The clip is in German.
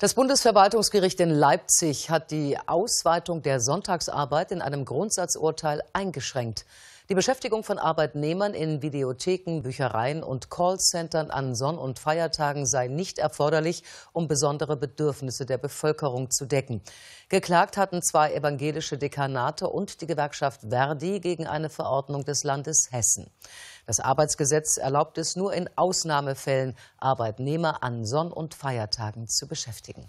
Das Bundesverwaltungsgericht in Leipzig hat die Ausweitung der Sonntagsarbeit in einem Grundsatzurteil eingeschränkt. Die Beschäftigung von Arbeitnehmern in Videotheken, Büchereien und Callcentern an Sonn- und Feiertagen sei nicht erforderlich, um besondere Bedürfnisse der Bevölkerung zu decken. Geklagt hatten zwei evangelische Dekanate und die Gewerkschaft Verdi gegen eine Verordnung des Landes Hessen. Das Arbeitsgesetz erlaubt es nur in Ausnahmefällen, Arbeitnehmer an Sonn- und Feiertagen zu beschäftigen.